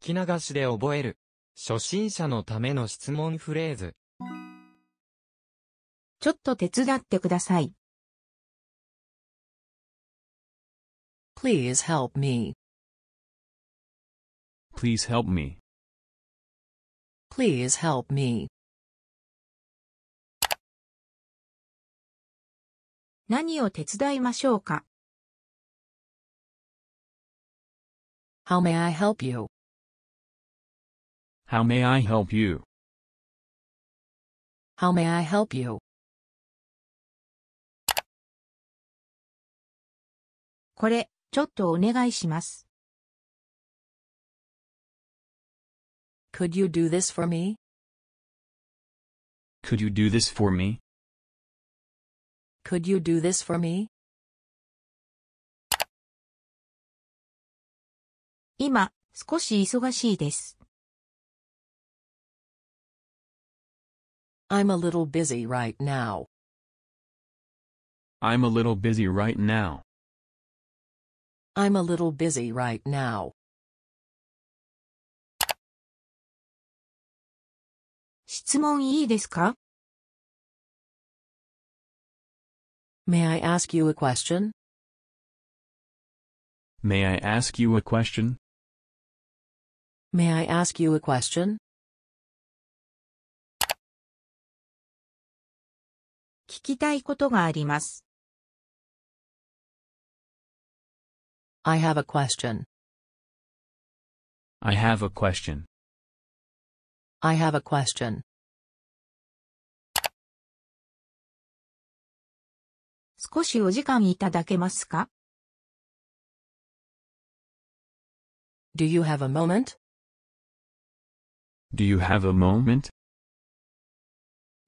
聞き流しで覚える。初心者のための質問フレーズ。ちょっと手伝ってください。Please help me. Please help me. Please help me. 何を手伝いましょうか ?How may I help you? How may I help you? How may I help you? Could you do this for me? Could you do this for me? Could you do this for me? 今、少し忙しいです。I'm a little busy right now. I'm a little busy right now. I'm a little busy right now. May I ask you a question? May I ask you a question? May I ask you a question? 聞きたいことがあります。I have a question. I have a question. I have a question. 少しお時間いただけますか ?Do you have a moment? Do you have a moment?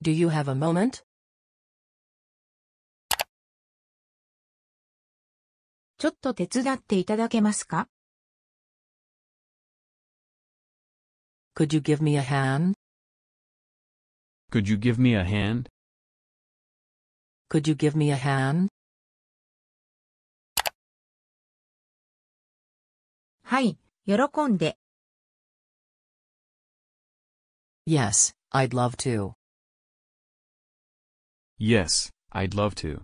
Do you have a moment? ちょっと手伝っていただけますか Could you give me a hand? Could you give me a hand? Could you give me a hand? はい、喜んで。Yes, I'd love to. Yes, I'd love to.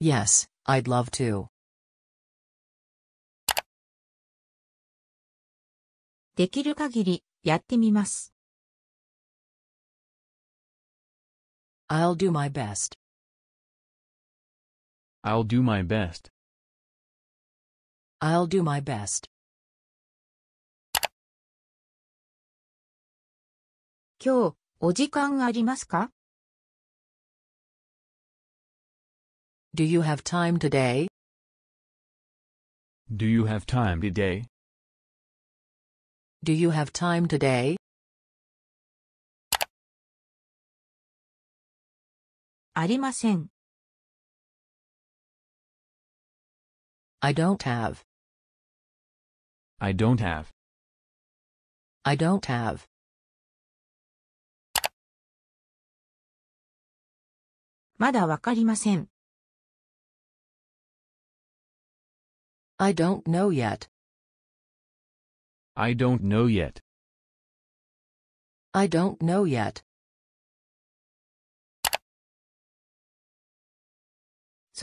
Yes, I'd love to. できる限りやってみます。I'll do my best. I'll do my best. I'll do my best. 今日、お時間ありますか Do you have time today? Do you have time today? Do you have time today? I don't have. I don't have. I don't have. I do not have. I don't know yet. I don't know yet. I don't know yet. i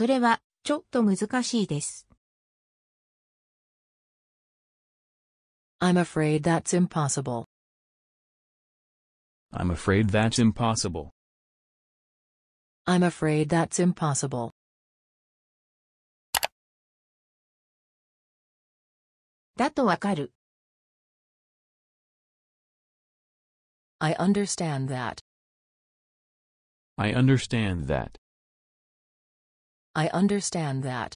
am afraid that's impossible. I'm afraid that's impossible. I'm afraid that's impossible. だとわかる。I understand that. I understand that. I understand that.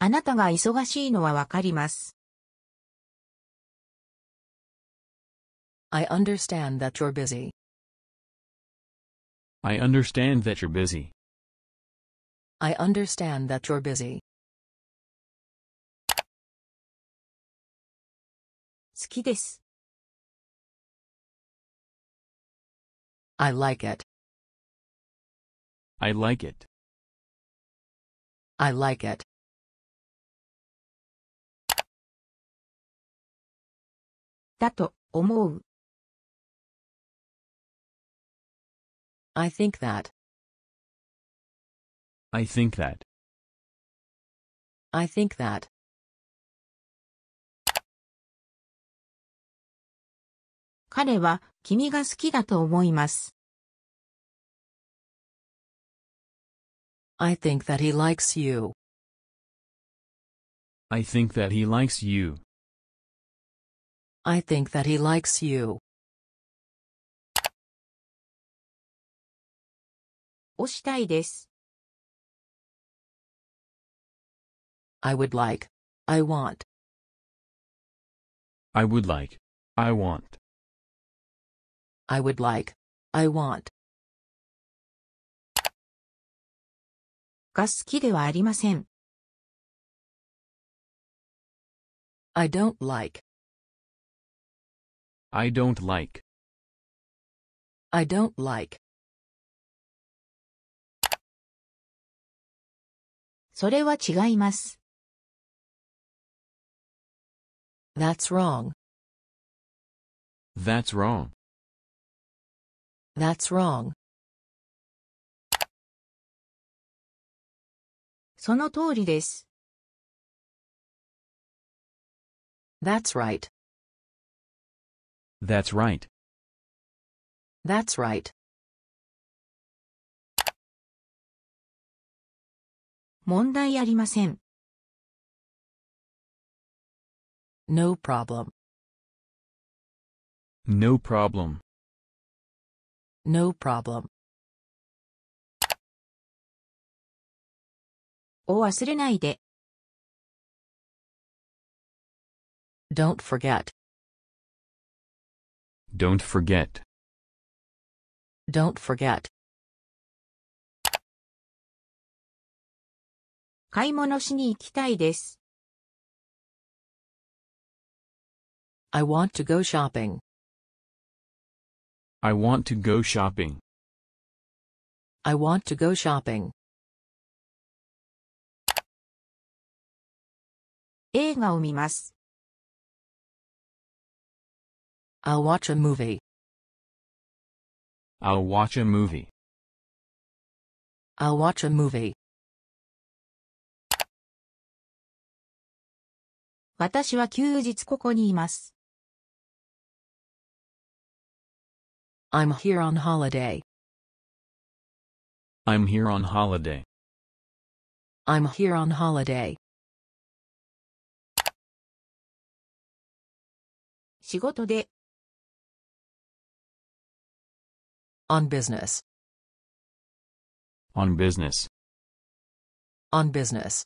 あなたが忙しいのはわかります。I understand that you're busy. I understand that you're busy. I understand that you're busy. I like it. I like it. I like it. だと思う。I think that. I think that. I think that. 彼は君が好きだと思います。I think that he likes you. I think that he likes you. I think that he likes you. 押したいです。I would like. I want. I would like. I want. I would like. I want. I do don't like. I don't like. I don't like. それは違います。That's wrong. That's wrong. That's wrong. その通りです。That's right. That's right. That's right. 問題ありません。No problem. No problem. No problem. do not forget. Don't forget. Don't forget. 買い物しに行きたいです。I want to go shopping. I want to go shopping. I want to go shopping. 映画を見ます。I'll watch a movie. I'll watch a movie. I'll watch a movie. 私は休日ここにいます。I'm here on holiday. I'm here on holiday. I'm here on holiday. 仕事で on business on business on business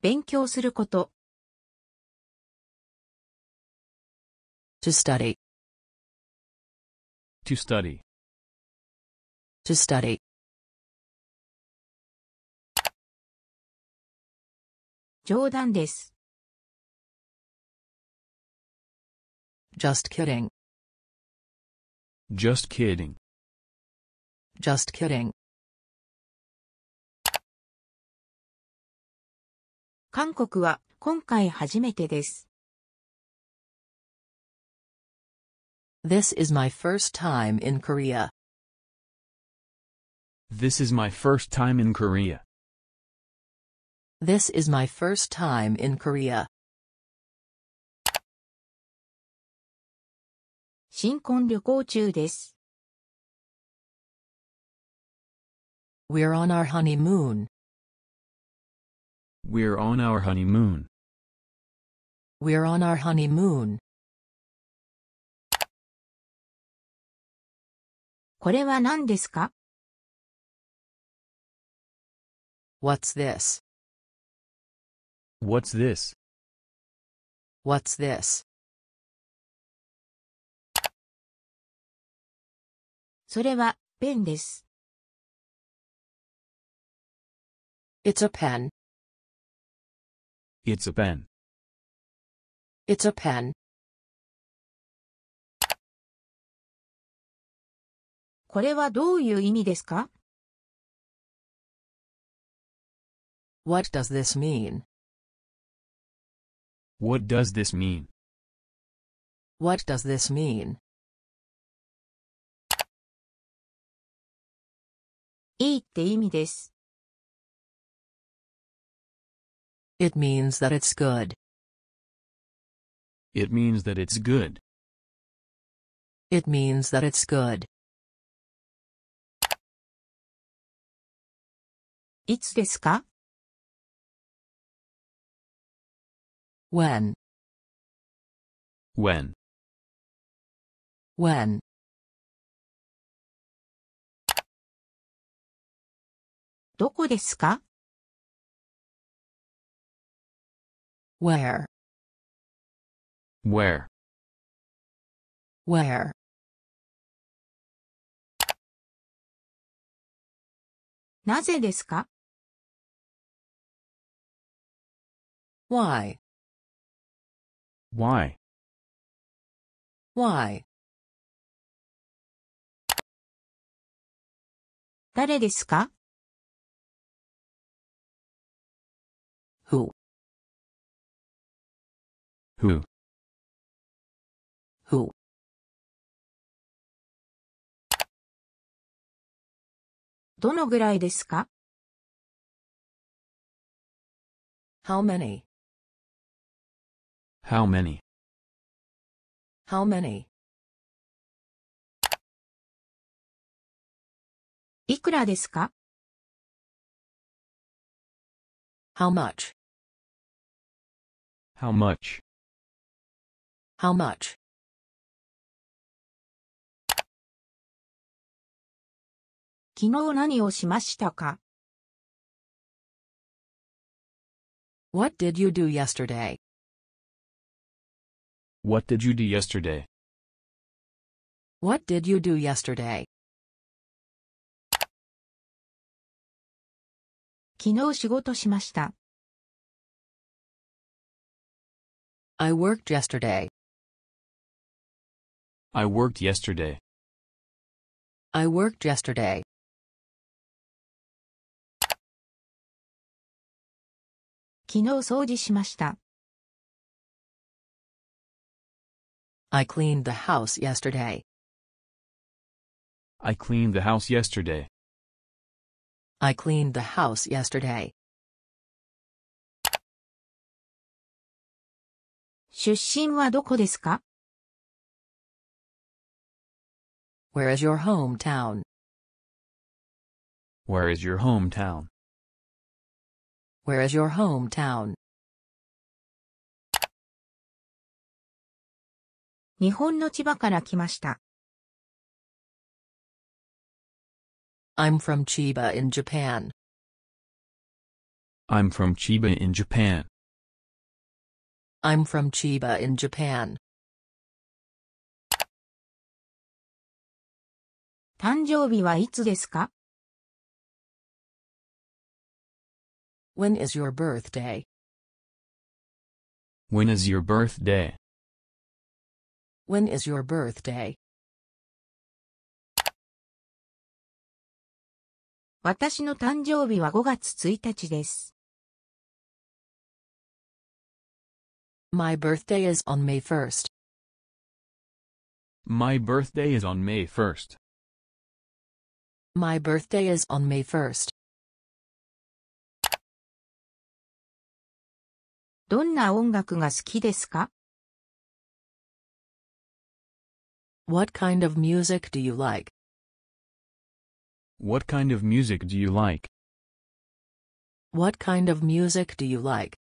勉強すること to study to study to study 冗談です just kidding just kidding just kidding 韓国は今回初めてです This is my first time in Korea. This is my first time in Korea. This is my first time in Korea. 중이스. are on our honeymoon. We're on our honeymoon. We're on our honeymoon. これは何ですか ?What's this? What's this? What's this? それはペンです。It's a pen. It's a pen. It's a pen. これはどういう意味ですか ?What does this mean?What does this mean?What does this mean? いいって意味です。It means that it's good. It means that it's good. It means that it's good. いつですか When When When どこですか Where Where Where なぜですか Why? Why? Why? 誰ですか Who? Who? どのぐらいですか ?How many? How many? How many? いくらですか ?How much? How much? How much? 昨日何をしましたか ?What did you do yesterday? What did you do yesterday? What did you do yesterday? 昨日仕事しました。I worked yesterday. I worked yesterday. I worked yesterday. 昨日掃除しました。I cleaned the house yesterday. I cleaned the house yesterday. I cleaned the house yesterday. 出身はどこですか Where is your hometown? Where is your hometown? Where is your hometown? 日本の千葉から来ました。I'm from Chiba in Japan. I'm from Chiba in Japan. I'm from Chiba in Japan. 誕生日はいつですか When is your birthday? When is your birthday? When is your birthday? 私の誕生日は5月1日です。My birthday is on May 1st. My birthday is on May 1st. My birthday is on May 1st. どんな音楽が好きですか ?What kind of music do you like?What kind of music do you like?What kind of music do you like?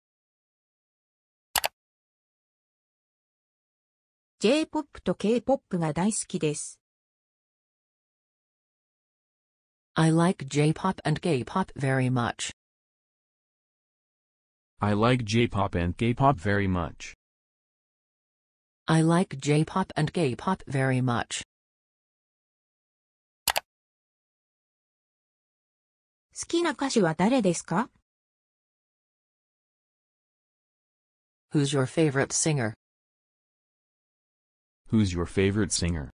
J-POP と K-POP が大好きです。I like J-pop and K-pop very much. I like J-pop and K-pop very much. I like J-pop and K-pop very much. Who's your favorite singer? Who's your favorite singer?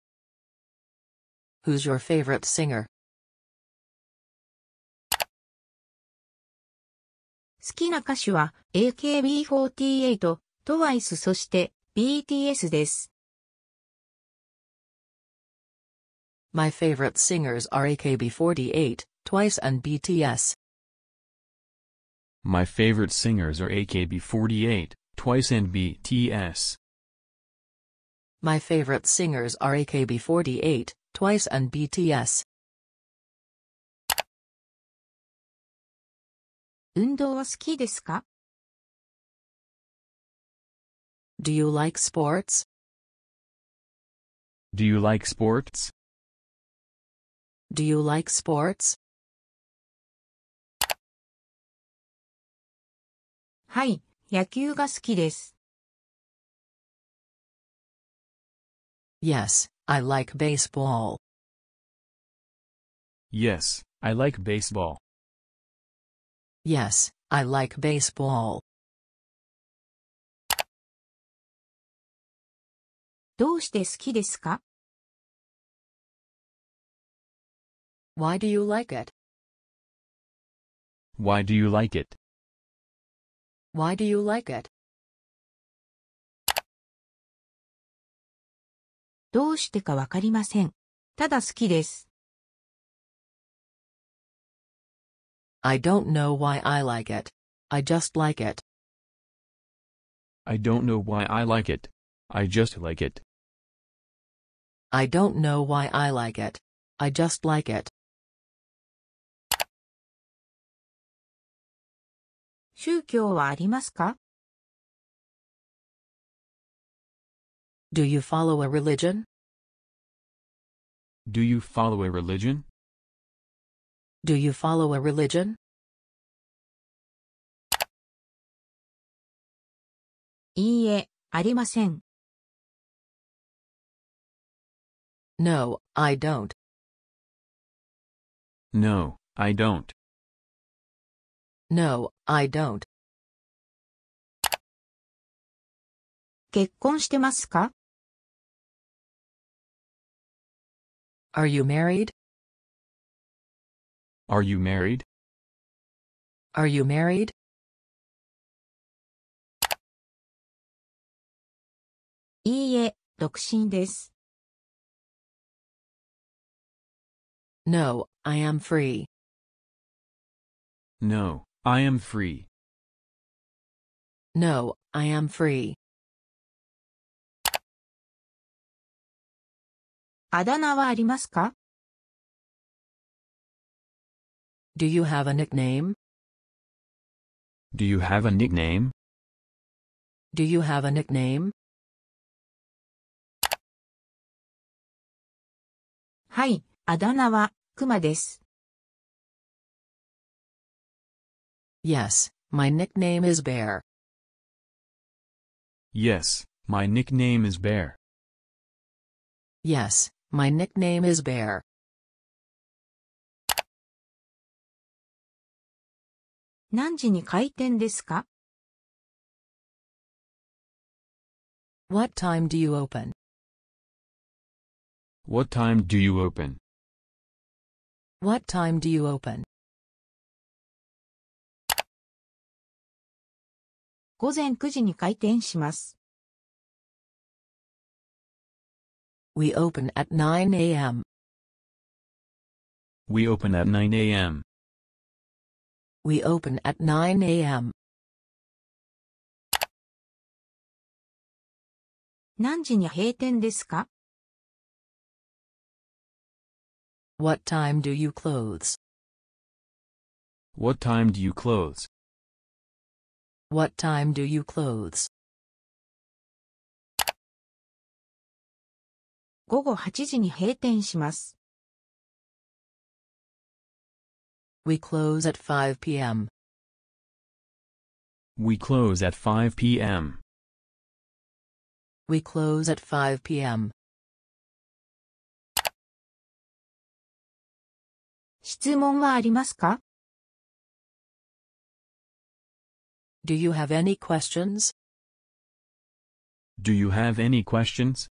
Who's your favorite singer? 好きな歌手は AKB48、TWICE そして BTS です。My favorite singers are AKB48, TWICE and BTS. My favorite singers are AKB48, TWICE and BTS. My favorite singers are AKB48, TWICE and BTS. 運動は好きですか Do you like sports? Do you like sports? Do you like sports? はい、野球が好きです。Yes, I like baseball. Yes, I like baseball. Yes, I like baseball. どうして好きですか ?Why do you like it? Why do you like it? Why do you like it? どうしてかわかりません。ただ好きです。I don't know why I like it. I just like it. I don't know why I like it. I just like it. I don't know why I like it. I just like it. 宗教はありますか Do you follow a religion? Do you follow a religion? Do you follow a religion? No, I don't. No, I don't. No, I don't. 結婚してますか Are you married? Are you married? Are you married? No, I am free. No, I am free. No, I am free. あだ名はありますか Do you have a nickname? Do you have a nickname? Do you have a nickname? Yes, my nickname is Bear. Yes, my nickname is Bear. Yes, my nickname is Bear. 何時に開店ですか ?What time do you open?What time do you open?What time do you open? 午前9時に開店します。We open at 9 a.m. We open at 9 a.m. We open at 9 a.m. 何時に閉店ですか What time do you close? What time do you close? What time do you close? 午後8時に閉店します。We close at 5 p.m. We close at 5 p.m. We close at 5 p.m. 質問はありますか Do you have any questions? Do you have any questions?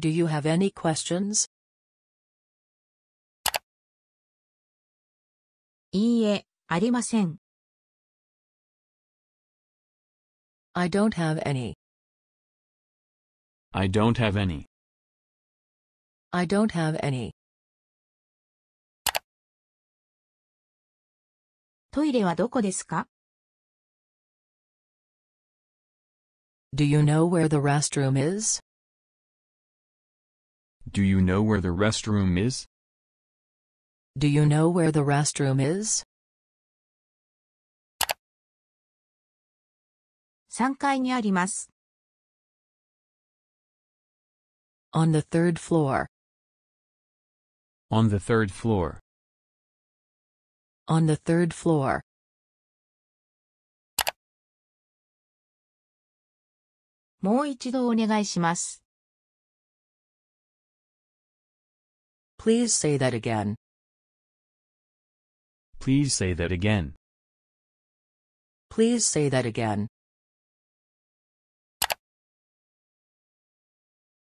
Do you have any questions? いいえ、ありません。I don't have any. I don't have any. I don't have any. トイレはどこですか ?Do you know where the restroom is? Do you know where the restroom is? Do you know where the restroom is? 3階にあります。On the third floor. On the third floor. On the third floor. もう一度お願いします。Please say that again. Please say that again. Please say that again.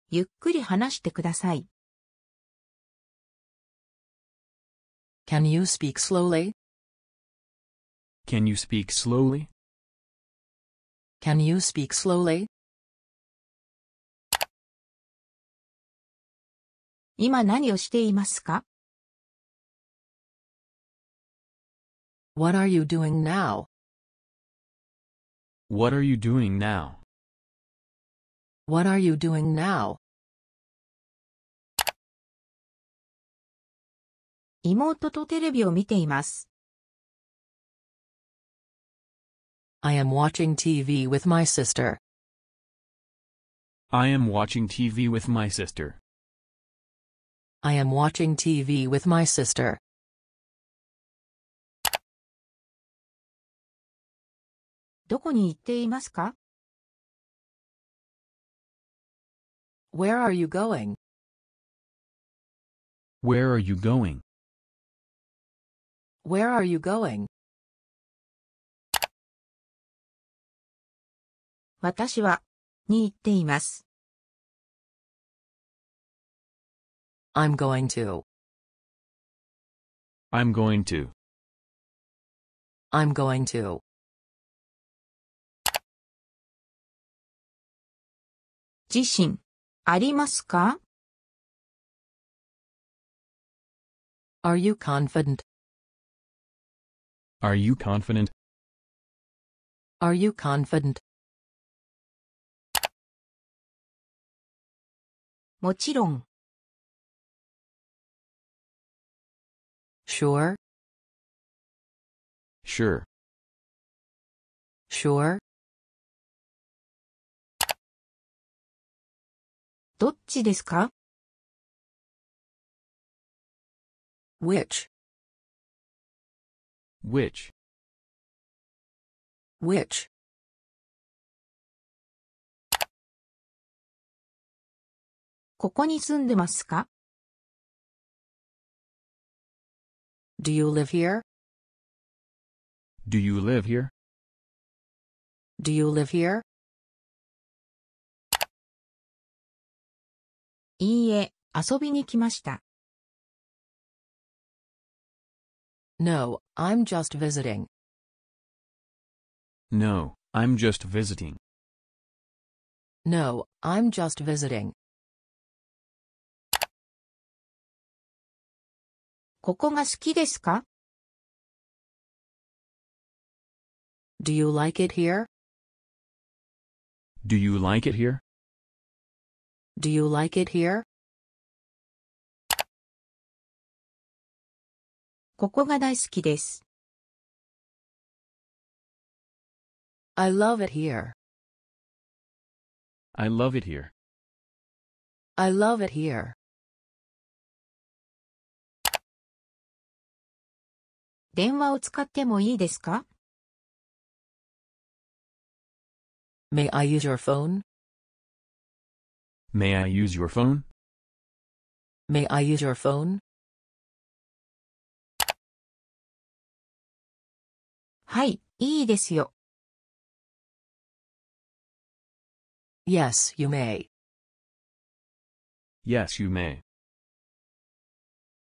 ゆっくり話してください。Can you speak slowly? Can you speak slowly? Can you speak slowly? 今何をしていますか What are you doing now? What are you doing now? What are you doing now? 妹とテレビを見ています。I am watching TV with my sister. I am watching TV with my sister. I am watching TV with my sister. どこに行っていますか Where are you going? Where are you going? Where are you going? 私は、に行っています。I'm going to. I'm going to. I'm going to. 自身、ありますか ?Are you confident? Are you confident? Are you confident? Sure. Sure. Sure. どっちですか which which which ここに住んでますか Do you live here? Do you live here? Do you live here? いいえ、遊びに来ました。No, I'm just visiting. No, I'm just visiting. No, I'm just visiting. ここが好きですか ?Do you like it here? Do you like it here? Do you like it here? ここが大好きです。I love it here. I love it here. I love it here. May I use your phone? May I use your phone? May I use your phone? Yes, you may. Yes, you may.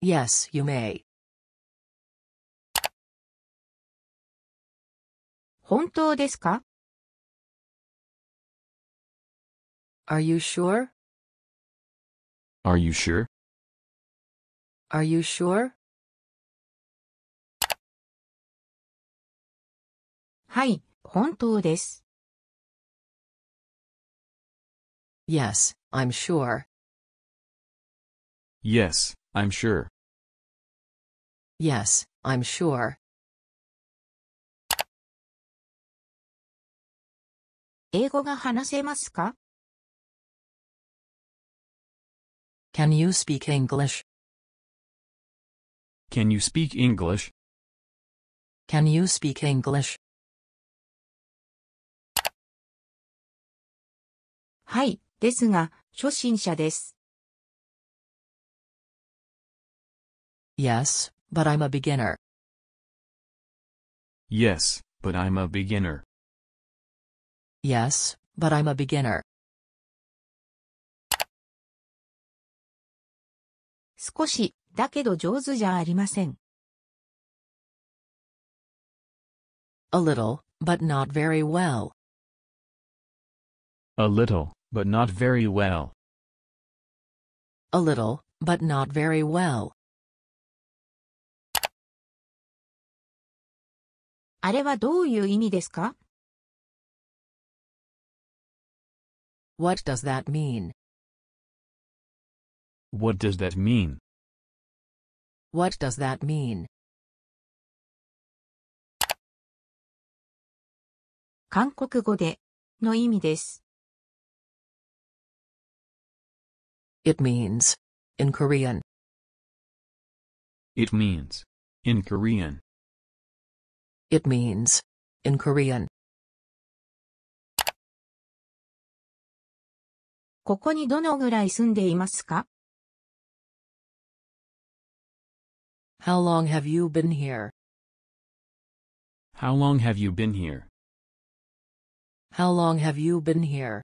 Yes, you may. 本当ですか Are you sure? Are you sure? Are you sure? はい、本当です。Yes, I'm sure. Yes, I'm sure. Yes, I'm sure. 英語が話せますか Can you speak English? Can you speak English? Can you speak English? はい、ですが、初心者です。Yes, but I'm a beginner. Yes, but I'm a beginner. Yes, but I'm a beginner. 少し、だけど上手じゃありません。A little, but not very well. A little, but not very well. A little, but not very well. あれはどういう意味ですか ?What does that mean? What does that mean? What does that mean? 韓国語での意味です。It means, in Korean. It means, in Korean. It means, in Korean. ここにどのぐらい住んでいますか How long have you been here? How long have you been here? How long have you been here?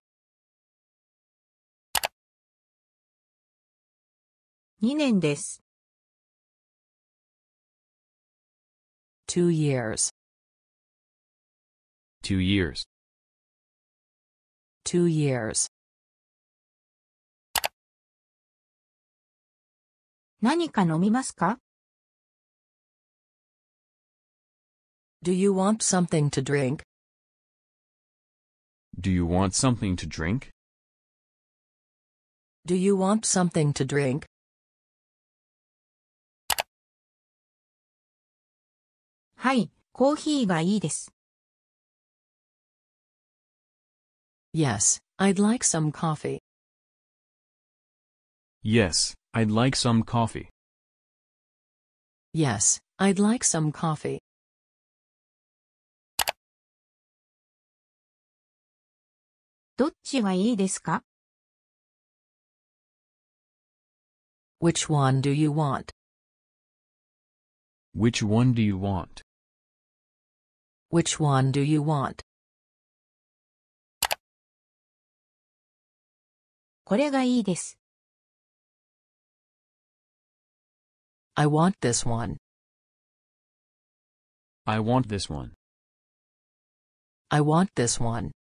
2 years two years two years 何か飲みますか Do you want something to drink? Do you want something to drink? Do you want something to drink? Yes, I'd like some coffee. Yes, I'd like some coffee. Yes, I'd like some coffee. どっちがいいですか ?Which one do you want? Which one do you want? Which one do you want? これがいいです。I want this one. I want this one. I want this one.